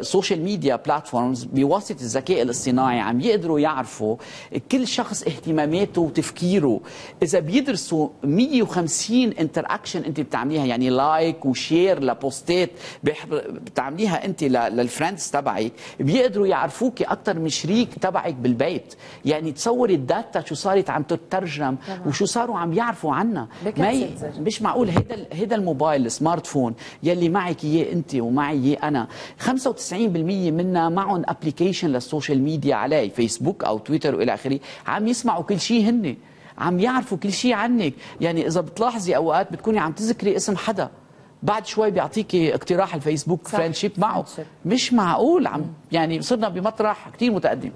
السوشيال ميديا بلاتفورمز بواسطه الذكاء الاصطناعي عم يقدروا يعرفوا كل شخص اهتماماته وتفكيره اذا بيدرسوا 150 انتر اكشن انت بتعمليها يعني لايك وشير لبوستات بتعمليها انت للفريندز تبعك بيقدروا يعرفوك اكثر من شريك تبعك بالبيت يعني تصوري الداتا شو صارت عم تترجم وشو صاروا عم يعرفوا عنا ما ي... مش معقول هيدا هيدا الموبايل السمارت فون يلي معك اياه انت ومعي اياه انا 95 90% منا معهم ابلكيشن للسوشيال ميديا عليه فيسبوك او تويتر والى اخره عم يسمعوا كل شيء هن عم يعرفوا كل شيء عنك يعني اذا بتلاحظي اوقات بتكوني عم تذكري اسم حدا بعد شوي بيعطيكي اقتراح الفيسبوك فريندشيب معه مش معقول عم يعني صرنا بمطرح كثير متقدم